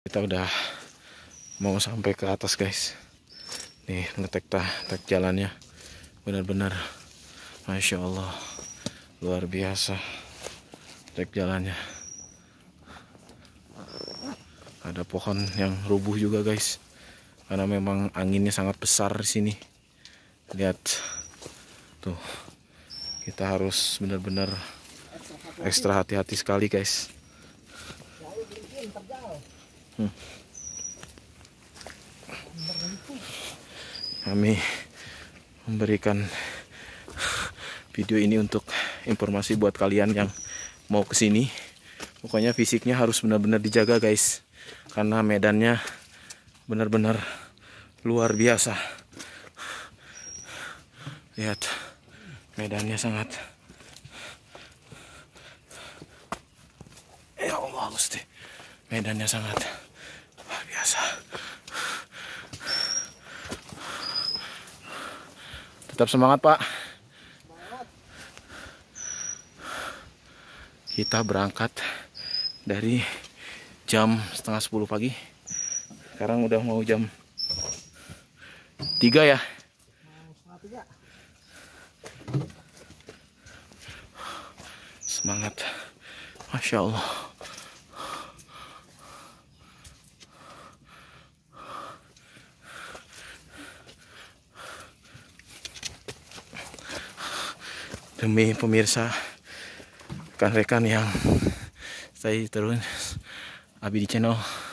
kita udah mau sampai ke atas guys nih ngetek tah tek jalannya benar-benar Masya Allah luar biasa tek jalannya ada pohon yang rubuh juga guys karena memang anginnya sangat besar di sini lihat tuh kita harus benar-benar ekstra hati-hati sekali guys Hmm. Kami memberikan video ini untuk informasi buat kalian yang mau kesini. Pokoknya fisiknya harus benar-benar dijaga guys, karena medannya benar-benar luar biasa. Lihat, medannya sangat. Ya Allah, Gusti medannya sangat. Tetap semangat, Pak. Kita berangkat dari jam setengah sepuluh pagi. Sekarang udah mau jam tiga ya. Semangat. Masya Allah. demi pemirsa rekan-rekan yang saya terus Abi di channel